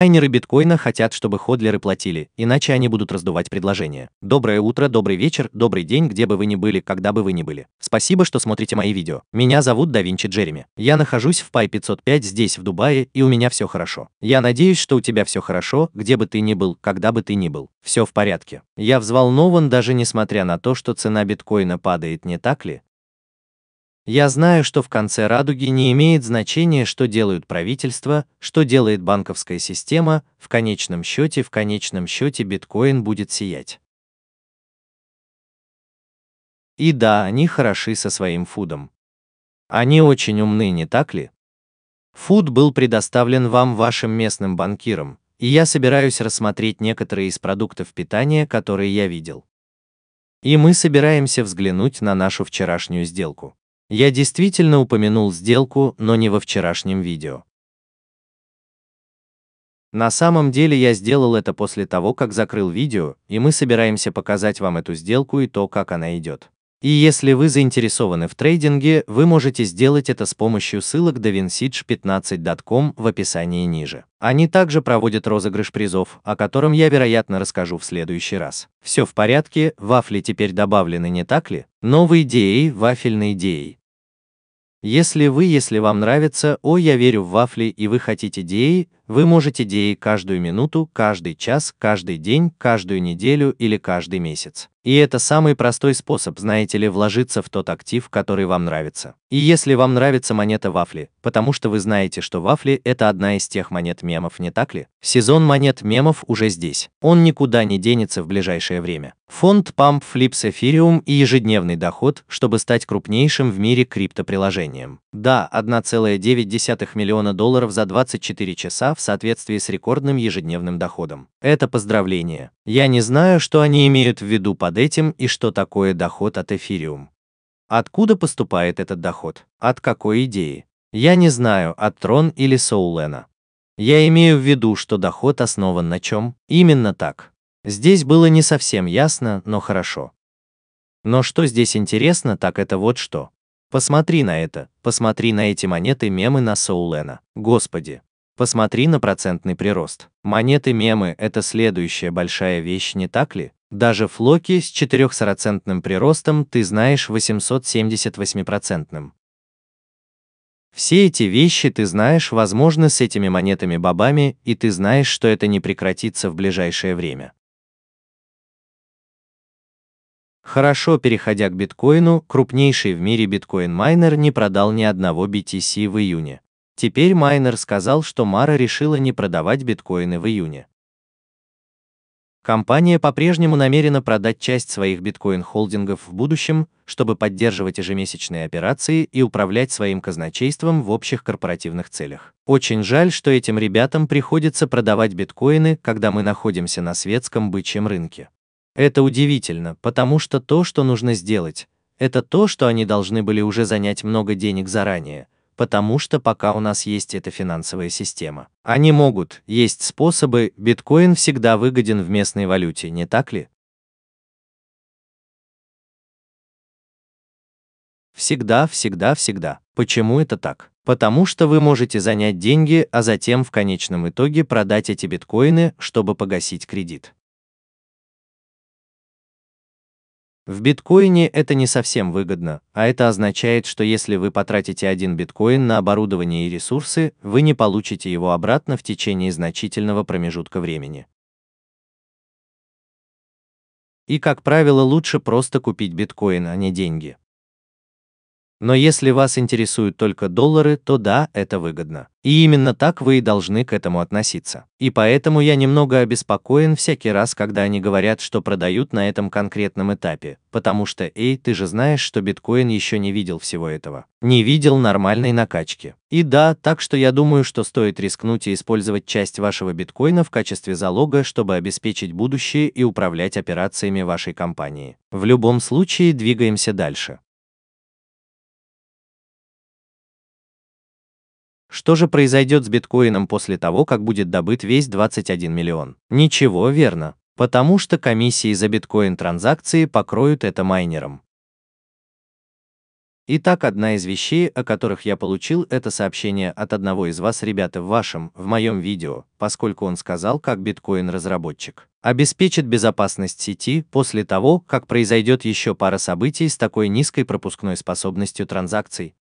Майнеры биткоина хотят, чтобы ходлеры платили, иначе они будут раздувать предложение. Доброе утро, добрый вечер, добрый день, где бы вы ни были, когда бы вы ни были. Спасибо, что смотрите мои видео. Меня зовут Давинчи Джереми. Я нахожусь в Пай 505 здесь, в Дубае, и у меня все хорошо. Я надеюсь, что у тебя все хорошо, где бы ты ни был, когда бы ты ни был. Все в порядке. Я взволнован даже несмотря на то, что цена биткоина падает, не так ли? Я знаю, что в конце радуги не имеет значения, что делают правительства, что делает банковская система, в конечном счете, в конечном счете биткоин будет сиять. И да, они хороши со своим фудом. Они очень умны, не так ли? Фуд был предоставлен вам вашим местным банкирам, и я собираюсь рассмотреть некоторые из продуктов питания, которые я видел. И мы собираемся взглянуть на нашу вчерашнюю сделку. Я действительно упомянул сделку, но не во вчерашнем видео. На самом деле я сделал это после того, как закрыл видео, и мы собираемся показать вам эту сделку и то, как она идет. И если вы заинтересованы в трейдинге, вы можете сделать это с помощью ссылок davinsage15.com в описании ниже. Они также проводят розыгрыш призов, о котором я, вероятно, расскажу в следующий раз. Все в порядке, вафли теперь добавлены, не так ли? Новые идеи, вафельные идеи. Если вы, если вам нравится, о, я верю в вафли и вы хотите идеи, вы можете идеи каждую минуту, каждый час, каждый день, каждую неделю или каждый месяц. И это самый простой способ, знаете ли, вложиться в тот актив, который вам нравится. И если вам нравится монета вафли, потому что вы знаете, что вафли – это одна из тех монет мемов, не так ли? Сезон монет мемов уже здесь. Он никуда не денется в ближайшее время. Фонд Pump Flips Ethereum и ежедневный доход, чтобы стать крупнейшим в мире криптоприложением. Да, 1,9 миллиона долларов за 24 часа в соответствии с рекордным ежедневным доходом. Это поздравление. Я не знаю, что они имеют в виду под этим и что такое доход от эфириум. Откуда поступает этот доход? От какой идеи? Я не знаю, от Трон или Соулена. Я имею в виду, что доход основан на чем? Именно так. Здесь было не совсем ясно, но хорошо. Но что здесь интересно, так это вот что. Посмотри на это, посмотри на эти монеты мемы на Соулена. Господи, Посмотри на процентный прирост. Монеты-мемы – это следующая большая вещь, не так ли? Даже флоки с 400 приростом ты знаешь 878-процентным. Все эти вещи ты знаешь, возможно, с этими монетами-бобами, и ты знаешь, что это не прекратится в ближайшее время. Хорошо, переходя к биткоину, крупнейший в мире биткоин-майнер не продал ни одного BTC в июне. Теперь Майнер сказал, что Мара решила не продавать биткоины в июне. Компания по-прежнему намерена продать часть своих биткоин-холдингов в будущем, чтобы поддерживать ежемесячные операции и управлять своим казначейством в общих корпоративных целях. Очень жаль, что этим ребятам приходится продавать биткоины, когда мы находимся на светском бычьем рынке. Это удивительно, потому что то, что нужно сделать, это то, что они должны были уже занять много денег заранее, потому что пока у нас есть эта финансовая система. Они могут, есть способы, биткоин всегда выгоден в местной валюте, не так ли? Всегда, всегда, всегда. Почему это так? Потому что вы можете занять деньги, а затем в конечном итоге продать эти биткоины, чтобы погасить кредит. В биткоине это не совсем выгодно, а это означает, что если вы потратите один биткоин на оборудование и ресурсы, вы не получите его обратно в течение значительного промежутка времени. И, как правило, лучше просто купить биткоин, а не деньги. Но если вас интересуют только доллары, то да, это выгодно. И именно так вы и должны к этому относиться. И поэтому я немного обеспокоен всякий раз, когда они говорят, что продают на этом конкретном этапе, потому что, эй, ты же знаешь, что биткоин еще не видел всего этого. Не видел нормальной накачки. И да, так что я думаю, что стоит рискнуть и использовать часть вашего биткоина в качестве залога, чтобы обеспечить будущее и управлять операциями вашей компании. В любом случае, двигаемся дальше. Что же произойдет с биткоином после того, как будет добыт весь 21 миллион? Ничего, верно. Потому что комиссии за биткоин-транзакции покроют это майнерам. Итак, одна из вещей, о которых я получил, это сообщение от одного из вас, ребята, в вашем, в моем видео, поскольку он сказал, как биткоин-разработчик обеспечит безопасность сети после того, как произойдет еще пара событий с такой низкой пропускной способностью транзакций,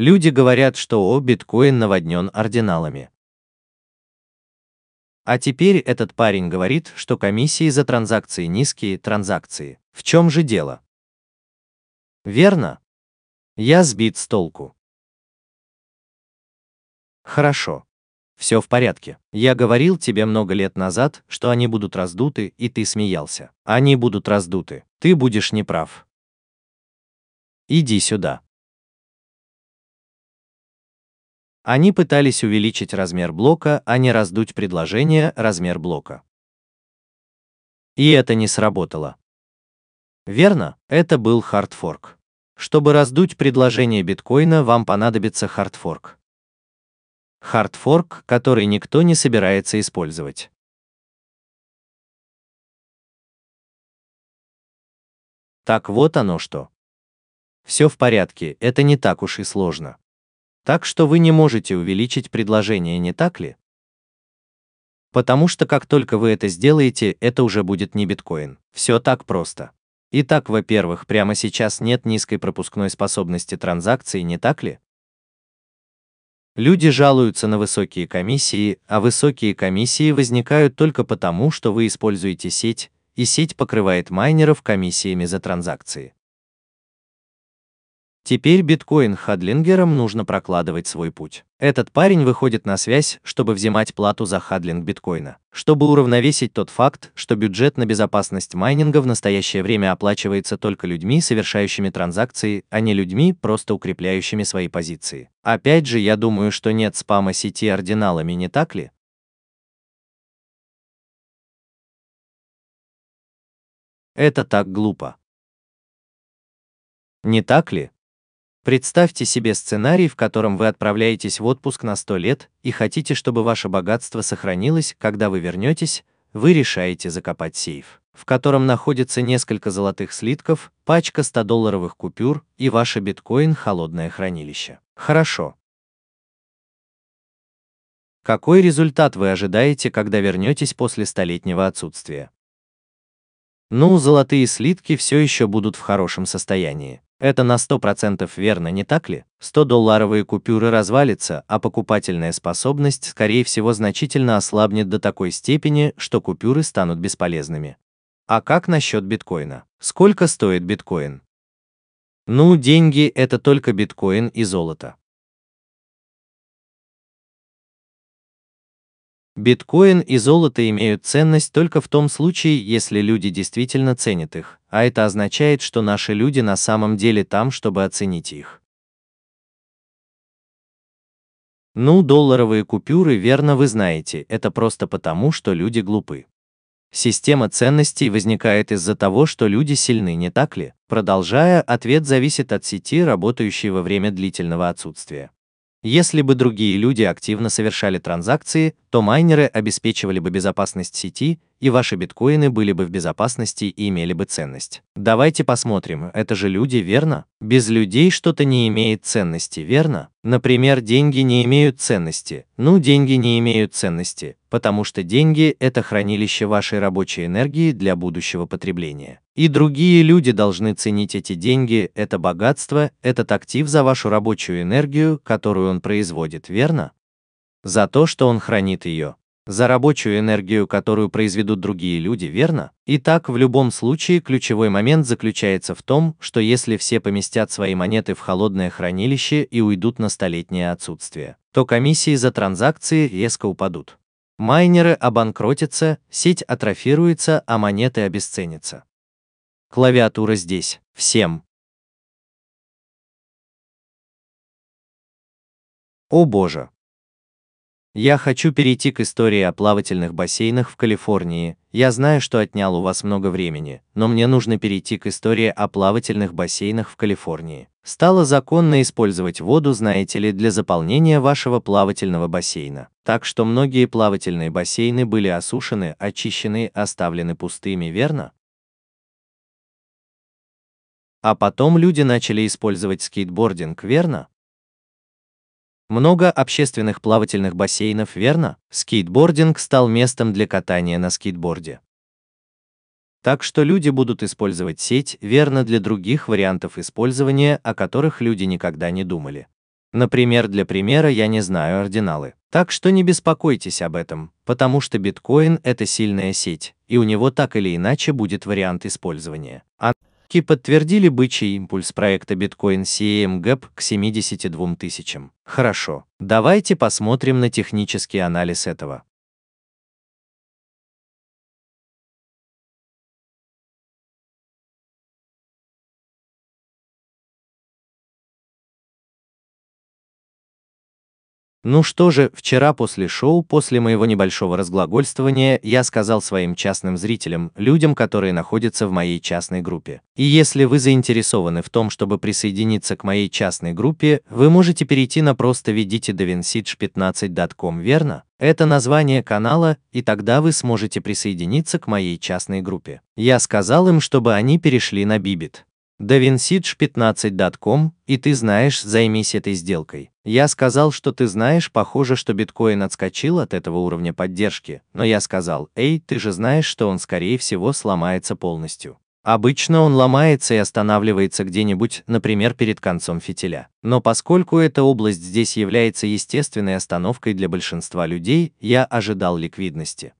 Люди говорят, что о, биткоин наводнен ординалами. А теперь этот парень говорит, что комиссии за транзакции низкие, транзакции. В чем же дело? Верно? Я сбит с толку. Хорошо. Все в порядке. Я говорил тебе много лет назад, что они будут раздуты, и ты смеялся. Они будут раздуты. Ты будешь неправ. Иди сюда. Они пытались увеличить размер блока, а не раздуть предложение размер блока. И это не сработало. Верно, это был хардфорк. Чтобы раздуть предложение биткоина, вам понадобится хардфорк. Хардфорк, который никто не собирается использовать. Так вот оно что. Все в порядке, это не так уж и сложно. Так что вы не можете увеличить предложение, не так ли? Потому что как только вы это сделаете, это уже будет не биткоин. Все так просто. Итак, во-первых, прямо сейчас нет низкой пропускной способности транзакций, не так ли? Люди жалуются на высокие комиссии, а высокие комиссии возникают только потому, что вы используете сеть, и сеть покрывает майнеров комиссиями за транзакции. Теперь биткоин-хадлингерам нужно прокладывать свой путь. Этот парень выходит на связь, чтобы взимать плату за хадлинг биткоина. Чтобы уравновесить тот факт, что бюджет на безопасность майнинга в настоящее время оплачивается только людьми, совершающими транзакции, а не людьми, просто укрепляющими свои позиции. Опять же, я думаю, что нет спама сети ординалами, не так ли? Это так глупо. Не так ли? Представьте себе сценарий, в котором вы отправляетесь в отпуск на 100 лет и хотите, чтобы ваше богатство сохранилось, когда вы вернетесь, вы решаете закопать сейф, в котором находится несколько золотых слитков, пачка 100-долларовых купюр и ваше биткоин холодное хранилище. Хорошо. Какой результат вы ожидаете, когда вернетесь после столетнего отсутствия? Ну, золотые слитки все еще будут в хорошем состоянии. Это на 100% верно, не так ли? 100-долларовые купюры развалятся, а покупательная способность, скорее всего, значительно ослабнет до такой степени, что купюры станут бесполезными. А как насчет биткоина? Сколько стоит биткоин? Ну, деньги – это только биткоин и золото. Биткоин и золото имеют ценность только в том случае, если люди действительно ценят их. А это означает, что наши люди на самом деле там, чтобы оценить их. Ну, долларовые купюры, верно, вы знаете, это просто потому, что люди глупы. Система ценностей возникает из-за того, что люди сильны, не так ли? Продолжая, ответ зависит от сети, работающей во время длительного отсутствия. Если бы другие люди активно совершали транзакции, то майнеры обеспечивали бы безопасность сети, и ваши биткоины были бы в безопасности и имели бы ценность. Давайте посмотрим, это же люди, верно? Без людей что-то не имеет ценности, верно? Например, деньги не имеют ценности. Ну, деньги не имеют ценности, потому что деньги – это хранилище вашей рабочей энергии для будущего потребления. И другие люди должны ценить эти деньги, это богатство, этот актив за вашу рабочую энергию, которую он производит, верно? За то, что он хранит ее. За рабочую энергию, которую произведут другие люди, верно? Итак, в любом случае ключевой момент заключается в том, что если все поместят свои монеты в холодное хранилище и уйдут на столетнее отсутствие, то комиссии за транзакции резко упадут. Майнеры обанкротятся, сеть атрофируется, а монеты обесценятся. Клавиатура здесь. Всем. О боже, я хочу перейти к истории о плавательных бассейнах в Калифорнии. Я знаю, что отнял у вас много времени, но мне нужно перейти к истории о плавательных бассейнах в Калифорнии. Стало законно использовать воду, знаете ли, для заполнения вашего плавательного бассейна. Так что многие плавательные бассейны были осушены, очищены, оставлены пустыми, верно? А потом люди начали использовать скейтбординг, верно? Много общественных плавательных бассейнов, верно? Скейтбординг стал местом для катания на скейтборде. Так что люди будут использовать сеть, верно, для других вариантов использования, о которых люди никогда не думали. Например, для примера я не знаю ординалы. Так что не беспокойтесь об этом, потому что биткоин – это сильная сеть, и у него так или иначе будет вариант использования. А Покупки подтвердили бычий импульс проекта Bitcoin CM e Gap к 72 тысячам. Хорошо, давайте посмотрим на технический анализ этого. Ну что же, вчера после шоу, после моего небольшого разглагольствования, я сказал своим частным зрителям, людям, которые находятся в моей частной группе. И если вы заинтересованы в том, чтобы присоединиться к моей частной группе, вы можете перейти на просто введите davinsage15.com, типа верно? Это название канала, и тогда вы сможете присоединиться к моей частной группе. Я сказал им, чтобы они перешли на Бибит. DavinSidge15.com, и ты знаешь, займись этой сделкой. Я сказал, что ты знаешь, похоже, что биткоин отскочил от этого уровня поддержки, но я сказал, эй, ты же знаешь, что он скорее всего сломается полностью. Обычно он ломается и останавливается где-нибудь, например, перед концом фитиля. Но поскольку эта область здесь является естественной остановкой для большинства людей, я ожидал ликвидности.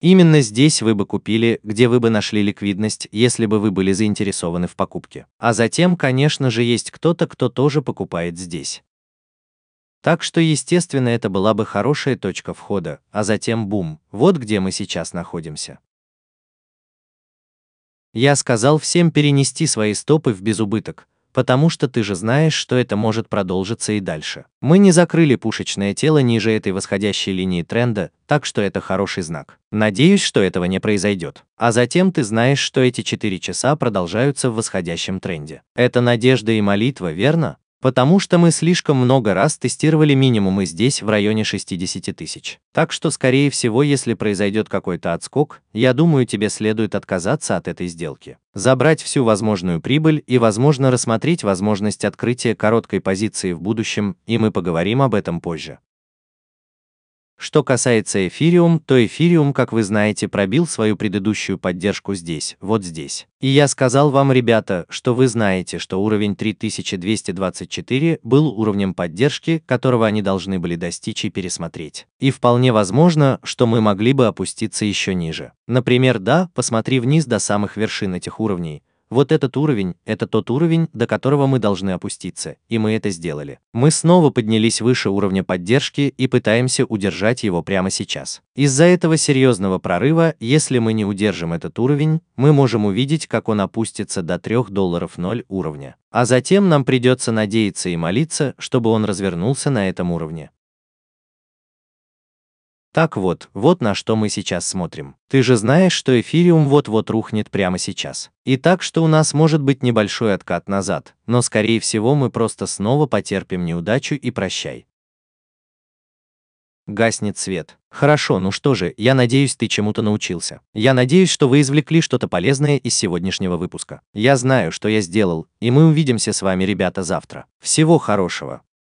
Именно здесь вы бы купили, где вы бы нашли ликвидность, если бы вы были заинтересованы в покупке. А затем, конечно же, есть кто-то, кто тоже покупает здесь. Так что, естественно, это была бы хорошая точка входа, а затем бум, вот где мы сейчас находимся. Я сказал всем перенести свои стопы в безубыток, потому что ты же знаешь, что это может продолжиться и дальше. Мы не закрыли пушечное тело ниже этой восходящей линии тренда, так что это хороший знак. Надеюсь, что этого не произойдет. А затем ты знаешь, что эти 4 часа продолжаются в восходящем тренде. Это надежда и молитва, верно? потому что мы слишком много раз тестировали минимум минимумы здесь в районе 60 тысяч. Так что, скорее всего, если произойдет какой-то отскок, я думаю, тебе следует отказаться от этой сделки. Забрать всю возможную прибыль и, возможно, рассмотреть возможность открытия короткой позиции в будущем, и мы поговорим об этом позже. Что касается эфириум, то эфириум, как вы знаете, пробил свою предыдущую поддержку здесь, вот здесь. И я сказал вам, ребята, что вы знаете, что уровень 3224 был уровнем поддержки, которого они должны были достичь и пересмотреть. И вполне возможно, что мы могли бы опуститься еще ниже. Например, да, посмотри вниз до самых вершин этих уровней, вот этот уровень – это тот уровень, до которого мы должны опуститься, и мы это сделали. Мы снова поднялись выше уровня поддержки и пытаемся удержать его прямо сейчас. Из-за этого серьезного прорыва, если мы не удержим этот уровень, мы можем увидеть, как он опустится до 3 долларов 0 уровня. А затем нам придется надеяться и молиться, чтобы он развернулся на этом уровне. Так вот, вот на что мы сейчас смотрим. Ты же знаешь, что эфириум вот-вот рухнет прямо сейчас. И так, что у нас может быть небольшой откат назад, но скорее всего мы просто снова потерпим неудачу и прощай. Гаснет свет. Хорошо, ну что же, я надеюсь, ты чему-то научился. Я надеюсь, что вы извлекли что-то полезное из сегодняшнего выпуска. Я знаю, что я сделал, и мы увидимся с вами, ребята, завтра. Всего хорошего.